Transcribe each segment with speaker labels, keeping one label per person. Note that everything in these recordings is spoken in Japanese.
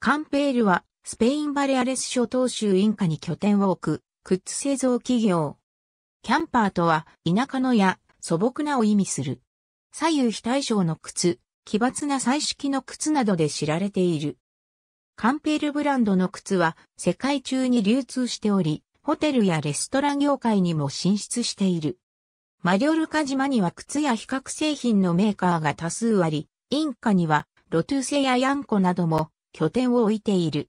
Speaker 1: カンペールは、スペインバレアレス諸島州インカに拠点を置く、靴製造企業。キャンパーとは、田舎のや、素朴なを意味する。左右非対称の靴、奇抜な彩色の靴などで知られている。カンペールブランドの靴は、世界中に流通しており、ホテルやレストラン業界にも進出している。マリョルカ島には靴や比較製品のメーカーが多数あり、インカにはロトゥセやヤンコなども拠点を置いている。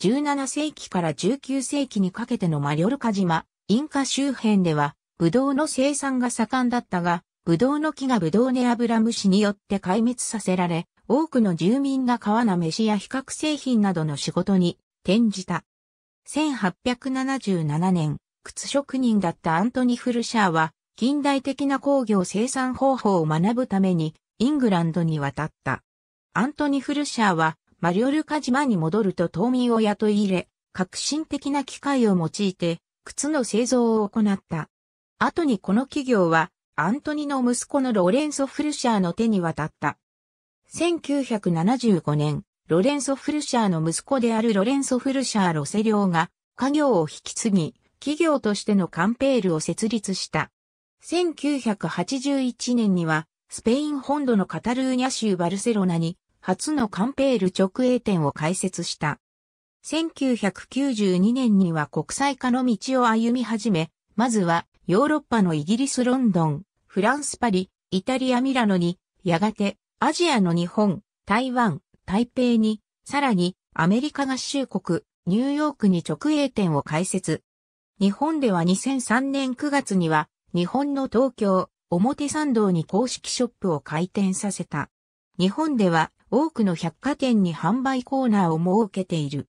Speaker 1: 17世紀から19世紀にかけてのマリョルカ島、インカ周辺では、ブドウの生産が盛んだったが、ブドウの木がブドウネアブラムシによって壊滅させられ、多くの住民が川な飯や比較製品などの仕事に転じた。1877年、靴職人だったアントニ・フルシャーは、近代的な工業生産方法を学ぶために、イングランドに渡った。アントニ・フルシャーは、マリオルカ島に戻ると島民を雇い入れ、革新的な機械を用いて、靴の製造を行った。後にこの企業は、アントニの息子のロレンソ・フルシャーの手に渡った。1975年、ロレンソ・フルシャーの息子であるロレンソ・フルシャー・ロセリョーが、家業を引き継ぎ、企業としてのカンペールを設立した。1981年には、スペイン本土のカタルーニャ州バルセロナに初のカンペール直営店を開設した。1992年には国際化の道を歩み始め、まずはヨーロッパのイギリス・ロンドン、フランス・パリ、イタリア・ミラノに、やがてアジアの日本、台湾、台北に、さらにアメリカ合衆国、ニューヨークに直営店を開設。日本では2003年9月には日本の東京、表参道に公式ショップを開店させた。日本では多くの百貨店に販売コーナーを設けている。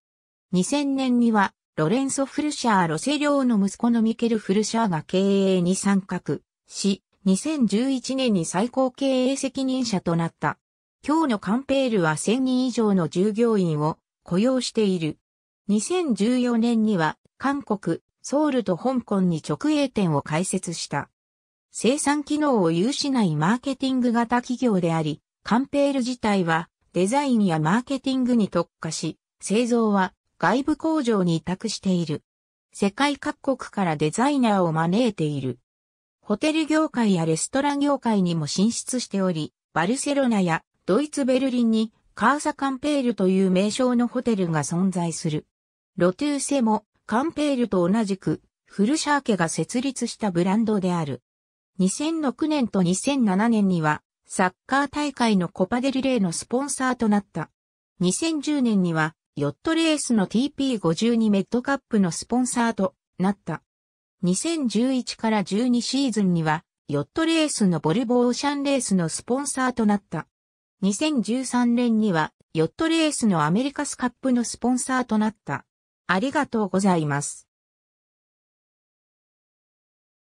Speaker 1: 2000年には、ロレンソ・フルシャー・ロセリョーの息子のミケル・フルシャーが経営に参画し、2011年に最高経営責任者となった。今日のカンペールは1000人以上の従業員を雇用している。2014年には韓国、ソウルと香港に直営店を開設した。生産機能を有しないマーケティング型企業であり、カンペール自体はデザインやマーケティングに特化し、製造は外部工場に委託している。世界各国からデザイナーを招いている。ホテル業界やレストラン業界にも進出しており、バルセロナやドイツベルリンにカーサカンペールという名称のホテルが存在する。ロトゥーセもカンペールと同じくフルシャー家が設立したブランドである。2006年と2007年にはサッカー大会のコパデルレーのスポンサーとなった。2010年には、ヨットレースの TP52 メッドカップのスポンサーとなった。2011から12シーズンには、ヨットレースのボルボオーシャンレースのスポンサーとなった。2013年には、ヨットレースのアメリカスカップのスポンサーとなった。ありがとうございます。